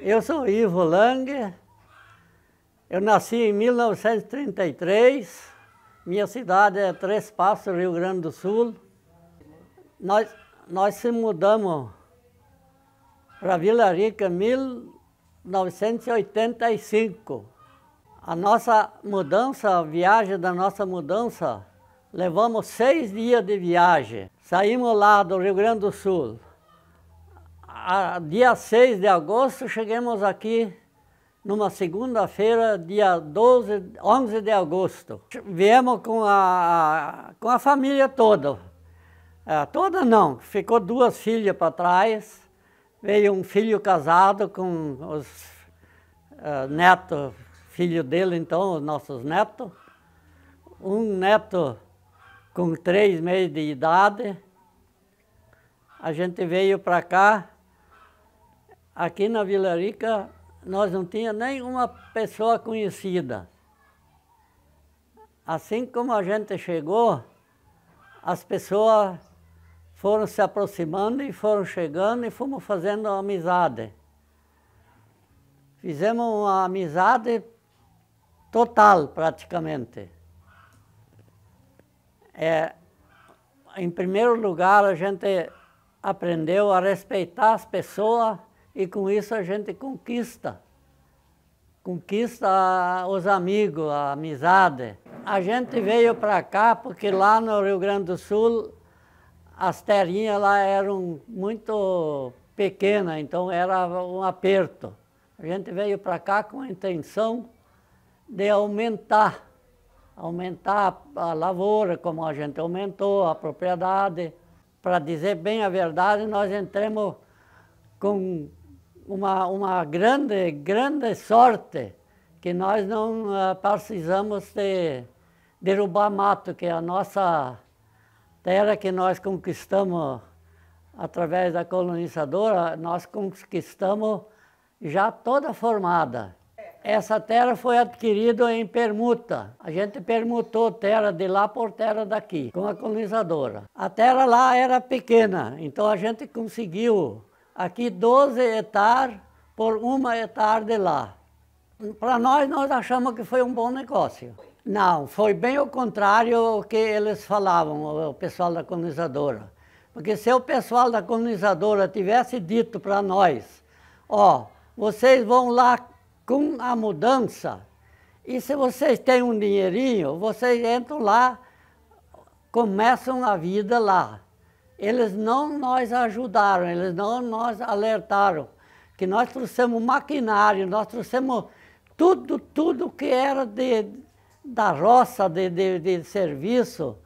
Eu sou Ivo Lange. eu nasci em 1933, minha cidade é Três Passos, Rio Grande do Sul. Nós, nós se mudamos para Vila Rica em 1985. A nossa mudança, a viagem da nossa mudança, levamos seis dias de viagem. Saímos lá do Rio Grande do Sul a, dia 6 de agosto, chegamos aqui numa segunda-feira, dia 12, 11 de agosto. Viemos com a, com a família toda. É, toda não, ficou duas filhas para trás. Veio um filho casado com os uh, eh, netos, filho dele então, os nossos netos. Um neto com três meses de idade. A gente veio para cá Aqui na Vila Rica, nós não tinha nenhuma pessoa conhecida. Assim como a gente chegou, as pessoas foram se aproximando e foram chegando e fomos fazendo amizade. Fizemos uma amizade total, praticamente. É, em primeiro lugar, a gente aprendeu a respeitar as pessoas e com isso a gente conquista. Conquista os amigos, a amizade. A gente veio para cá porque lá no Rio Grande do Sul as terrinhas lá eram muito pequenas, então era um aperto. A gente veio para cá com a intenção de aumentar, aumentar a lavoura, como a gente aumentou, a propriedade. Para dizer bem a verdade, nós entramos com uma, uma grande, grande sorte que nós não uh, precisamos de derrubar mato, que é a nossa terra que nós conquistamos através da colonizadora, nós conquistamos já toda formada. Essa terra foi adquirida em permuta. A gente permutou terra de lá por terra daqui, com a colonizadora. A terra lá era pequena, então a gente conseguiu Aqui 12 hectares por uma hectare de lá. Para nós, nós achamos que foi um bom negócio. Não, foi bem o contrário do que eles falavam, o pessoal da colonizadora. Porque se o pessoal da colonizadora tivesse dito para nós, ó, oh, vocês vão lá com a mudança, e se vocês têm um dinheirinho, vocês entram lá, começam a vida lá. Eles não nos ajudaram, eles não nos alertaram, que nós trouxemos maquinário, nós trouxemos tudo, tudo que era de, da roça, de, de, de serviço,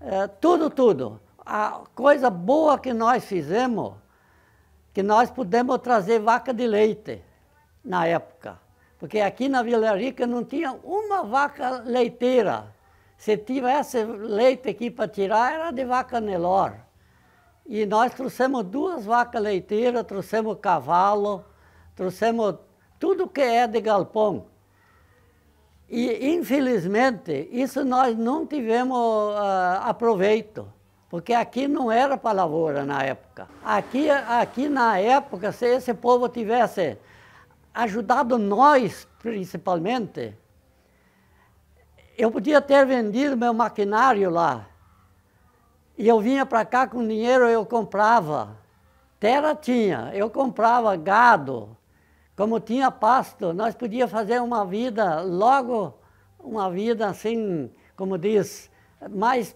é, tudo, tudo. A coisa boa que nós fizemos, que nós pudemos trazer vaca de leite na época. Porque aqui na Vila Rica não tinha uma vaca leiteira. Se tivesse leite aqui para tirar, era de vaca Nelor. E nós trouxemos duas vacas leiteiras, trouxemos cavalo, trouxemos tudo que é de galpão. E, infelizmente, isso nós não tivemos uh, aproveito, porque aqui não era para lavoura na época. Aqui, aqui, na época, se esse povo tivesse ajudado nós, principalmente, eu podia ter vendido meu maquinário lá, e eu vinha para cá com dinheiro, eu comprava. Terra tinha, eu comprava gado. Como tinha pasto, nós podíamos fazer uma vida, logo uma vida assim, como diz, mais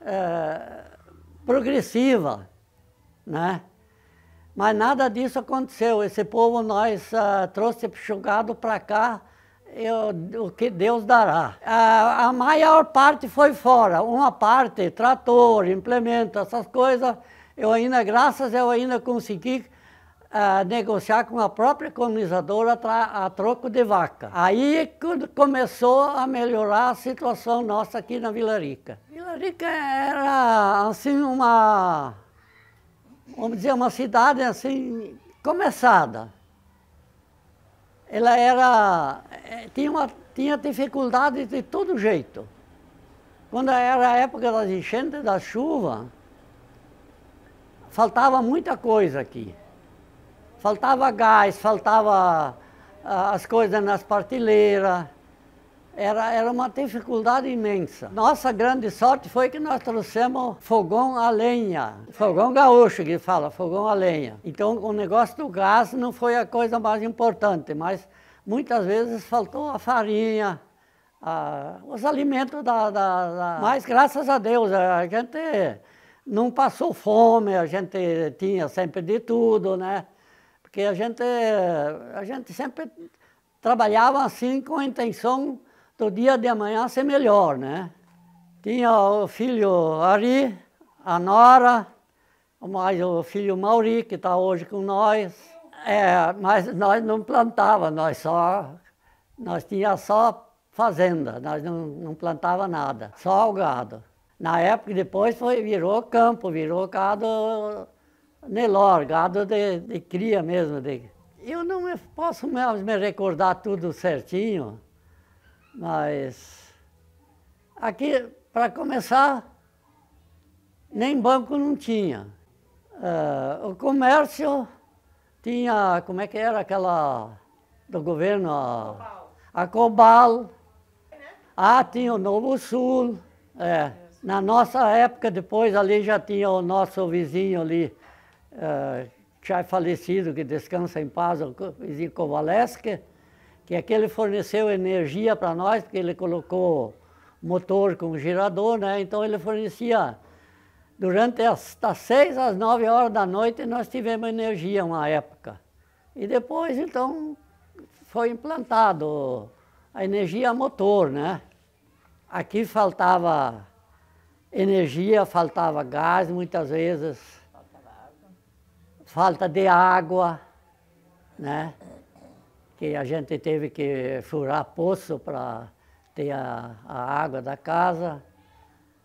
é, progressiva, né? Mas nada disso aconteceu. Esse povo nós uh, trouxe enxugado para cá eu, o que Deus dará. A, a maior parte foi fora, uma parte, trator, implemento, essas coisas, eu ainda, graças eu ainda consegui ah, negociar com a própria colonizadora a troco de vaca. Aí quando começou a melhorar a situação nossa aqui na Vila Rica. Vila Rica era assim uma, vamos dizer, uma cidade assim começada ela era. Eh, tinha, uma, tinha dificuldade de todo jeito. Quando era a época das enchentes, da chuva, faltava muita coisa aqui. Faltava gás, faltava ah, as coisas nas prateleiras. Era, era uma dificuldade imensa. Nossa grande sorte foi que nós trouxemos fogão a lenha, fogão gaúcho que fala, fogão a lenha. Então o negócio do gás não foi a coisa mais importante, mas muitas vezes faltou a farinha, a, os alimentos da, da, da, Mas graças a Deus, a gente não passou fome, a gente tinha sempre de tudo, né? Porque a gente, a gente sempre trabalhava assim com a intenção do dia de amanhã ser melhor, né? Tinha o filho Ari, a Nora, mais o filho Mauri, que está hoje com nós. É, mas nós não plantava, nós só, nós tinha só fazenda, nós não, não plantava nada, só o gado. Na época depois foi, virou campo, virou gado Nelor, gado de, de, cria mesmo. De... Eu não posso me recordar tudo certinho, mas aqui, para começar, nem banco não tinha. Uh, o comércio tinha, como é que era aquela do governo? A, a Cobal. É, né? Ah, tinha o Novo Sul. É. Na nossa época, depois ali já tinha o nosso vizinho ali, uh, já é falecido, que descansa em paz, o vizinho Kowaleski que aquele forneceu energia para nós, porque ele colocou motor com girador, né? Então ele fornecia durante as das seis às nove horas da noite nós tivemos energia uma época. E depois então foi implantado a energia motor, né? Aqui faltava energia, faltava gás muitas vezes, falta de água, né? que a gente teve que furar poço para ter a, a água da casa.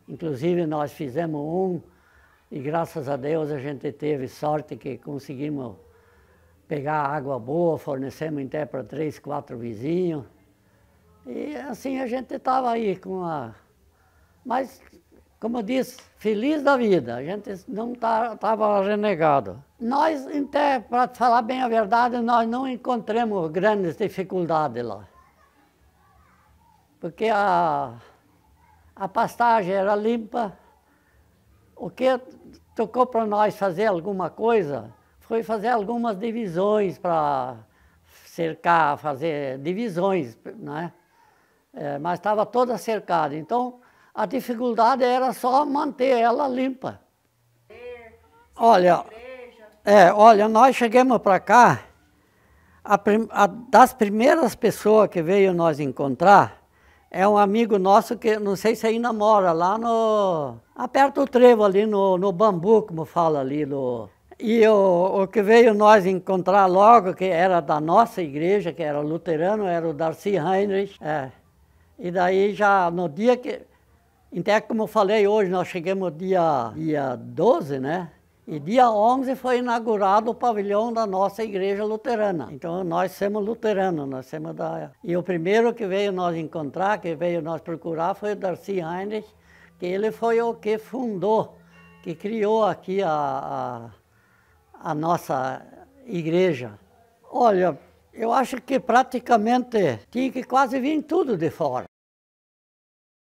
Inclusive nós fizemos um e graças a Deus a gente teve sorte que conseguimos pegar água boa, fornecemos até para três, quatro vizinhos. E assim a gente estava aí com a. Mas como diz, disse, feliz da vida. A gente não estava tá, renegado. Nós, até para falar bem a verdade, nós não encontramos grandes dificuldades lá. Porque a, a pastagem era limpa. O que tocou para nós fazer alguma coisa foi fazer algumas divisões para cercar, fazer divisões, né? É, mas estava toda cercada. Então, a dificuldade era só manter ela limpa. É, olha, é, olha, nós chegamos para cá, a, a, das primeiras pessoas que veio nós encontrar, é um amigo nosso que, não sei se ainda mora lá no, aperta ah, o trevo ali no, no bambu, como fala ali no... E o, o que veio nós encontrar logo, que era da nossa igreja, que era luterano, era o Darcy Heinrich. É. E daí já no dia que então, é como eu falei hoje, nós chegamos dia, dia 12, né? E dia 11 foi inaugurado o pavilhão da nossa igreja luterana. Então nós somos luteranos, nós somos da... E o primeiro que veio nós encontrar, que veio nós procurar, foi o Darcy Heinrich, que ele foi o que fundou, que criou aqui a, a, a nossa igreja. Olha, eu acho que praticamente tinha que quase vir tudo de fora.